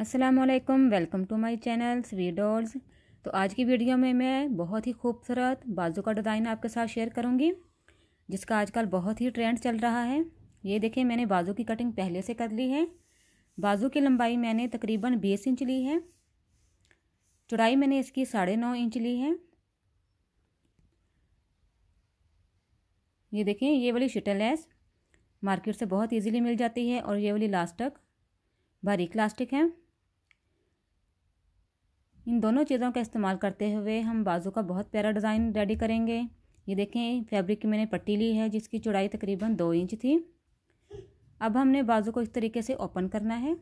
असलकम welcome to my channel sweet dolls तो आज की वीडियो में मैं बहुत ही खूबसूरत बाजू का डिज़ाइन आपके साथ शेयर करूँगी जिसका आजकल बहुत ही ट्रेंड चल रहा है ये देखिए मैंने बाजू की कटिंग पहले से कर ली है बाजू की लंबाई मैंने तकरीबन बीस इंच ली है चौड़ाई मैंने इसकी साढ़े नौ इंच ली है ये देखिए ये वाली शिटल लेस मार्केट से बहुत इजीली मिल जाती है और ये वाली लास्टक बारीक लास्टिक है इन दोनों चीज़ों का इस्तेमाल करते हुए हम बाजू का बहुत प्यारा डिज़ाइन रेडी करेंगे ये देखें फैब्रिक की मैंने पट्टी ली है जिसकी चौड़ाई तकरीबन दो इंच थी अब हमने बाजू को इस तरीके से ओपन करना है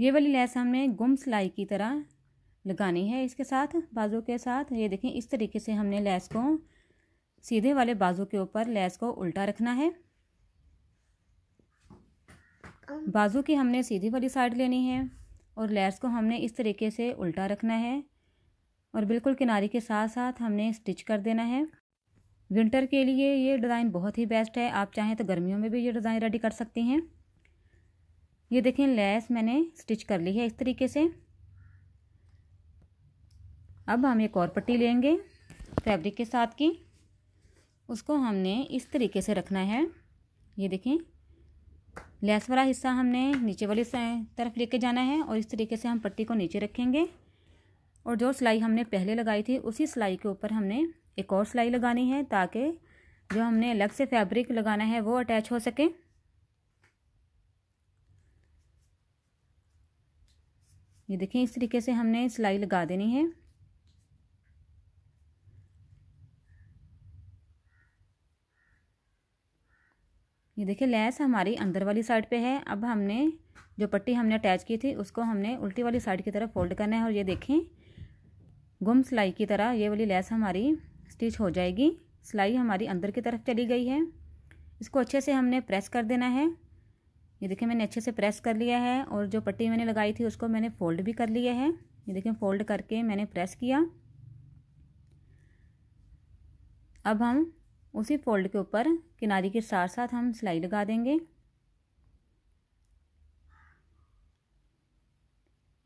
ये वाली लैस हमने गुम सिलाई की तरह लगानी है इसके साथ बाजू के साथ ये देखें इस तरीके से हमने लैस को सीधे वाले बाजू के ऊपर लैस को उल्टा रखना है बाजू की हमने सीधी वाली साइड लेनी है और लेस को हमने इस तरीके से उल्टा रखना है और बिल्कुल किनारे के साथ साथ हमने स्टिच कर देना है विंटर के लिए ये डिज़ाइन बहुत ही बेस्ट है आप चाहें तो गर्मियों में भी ये डिज़ाइन रेडी कर सकती हैं ये देखें लेस मैंने स्टिच कर ली है इस तरीके से अब हम एक और पट्टी लेंगे फैब्रिक के साथ की उसको हमने इस तरीके से रखना है ये देखें लेस वाला हिस्सा हमने नीचे वाली तरफ लेके जाना है और इस तरीके से हम पट्टी को नीचे रखेंगे और जो सिलाई हमने पहले लगाई थी उसी सिलाई के ऊपर हमने एक और सिलाई लगानी है ताकि जो हमने अलग से फैब्रिक लगाना है वो अटैच हो सके ये देखिए इस तरीके से हमने सिलाई लगा देनी है ये देखिए लैस हमारी अंदर वाली साइड पे है अब हमने जो पट्टी हमने अटैच की थी उसको हमने उल्टी वाली साइड की तरफ फोल्ड करना है और ये देखें गुम सिलाई की तरह ये वाली लैस हमारी स्टिच हो जाएगी सिलाई हमारी अंदर की तरफ चली गई है इसको अच्छे से हमने प्रेस कर देना है ये देखिए मैंने अच्छे से प्रेस कर लिया है और जो पट्टी मैंने लगाई थी उसको मैंने फोल्ड भी कर लिया है ये देखिए फोल्ड करके मैंने प्रेस किया अब हम उसी फोल्ड के ऊपर किनारी के साथ साथ हम सिलाई लगा देंगे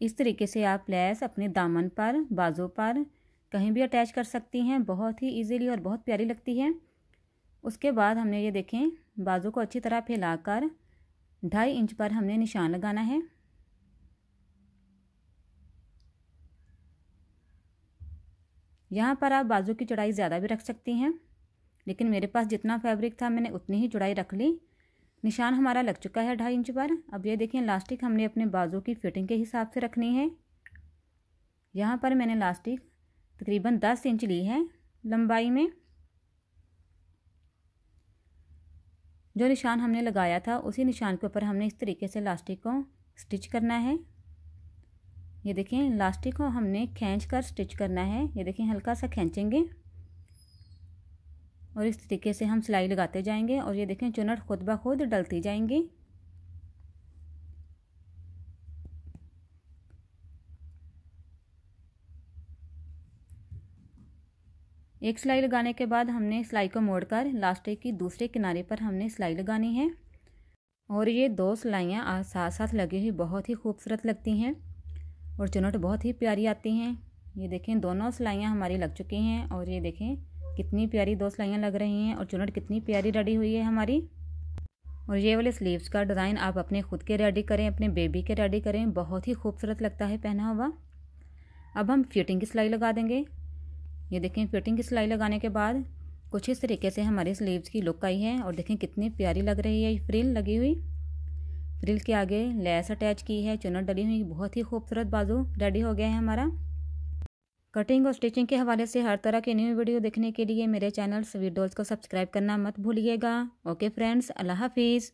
इस तरीके से आप लेस अपने दामन पर बाजू पर कहीं भी अटैच कर सकती हैं बहुत ही इजीली और बहुत प्यारी लगती है उसके बाद हमने ये देखें बाजू को अच्छी तरह फैलाकर ढाई इंच पर हमने निशान लगाना है यहाँ पर आप बाजू की चौड़ाई ज़्यादा भी रख सकती हैं लेकिन मेरे पास जितना फैब्रिक था मैंने उतनी ही चुड़ाई रख ली निशान हमारा लग चुका है ढाई इंच पर अब ये देखिए लास्टिक हमने अपने बाजू की फिटिंग के हिसाब से रखनी है यहाँ पर मैंने लास्टिक तकरीबन दस इंच ली है लंबाई में जो निशान हमने लगाया था उसी निशान के ऊपर हमने इस तरीके से लास्टिक को स्टिच करना है ये देखें लास्टिक को हमने खींच कर स्टिच करना है ये देखें हल्का सा खींचेंगे और इस तरीके से हम सिलाई लगाते जाएंगे और ये देखें चुनट खुद ब खुद डलती जाएंगी एक सिलाई लगाने के बाद हमने सिलाई को मोड़कर लास्टिक की दूसरे किनारे पर हमने सिलाई लगानी है और ये दो सिलाइयाँ साथ साथ लगी हुई बहुत ही खूबसूरत लगती हैं और चुनट बहुत ही प्यारी आती हैं ये देखें दोनों सिलाइयाँ हमारी लग चुकी हैं और ये देखें कितनी प्यारी दो सिलाइयाँ लग रही हैं और चुनट कितनी प्यारी रेडी हुई है हमारी और ये वाले स्लीव्स का डिज़ाइन आप अपने खुद के रेडी करें अपने बेबी के रेडी करें बहुत ही खूबसूरत लगता है पहना हुआ अब हम फिटिंग की सिलाई लगा देंगे ये देखें फिटिंग की सिलाई लगाने के बाद कुछ इस तरीके से हमारे स्लीव्स की लुक आई है और देखें कितनी प्यारी लग रही है ये फ्रिल लगी हुई फ्रिल के आगे लेस अटैच की है चुनट डली हुई बहुत ही खूबसूरत बाजू रेडी हो गया है हमारा कटिंग और स्टिचिंग के हवाले से हर तरह के न्यू वीडियो देखने के लिए मेरे चैनल स्वीट डॉल्स को सब्सक्राइब करना मत भूलिएगा ओके फ्रेंड्स अल्लाह हाफिज़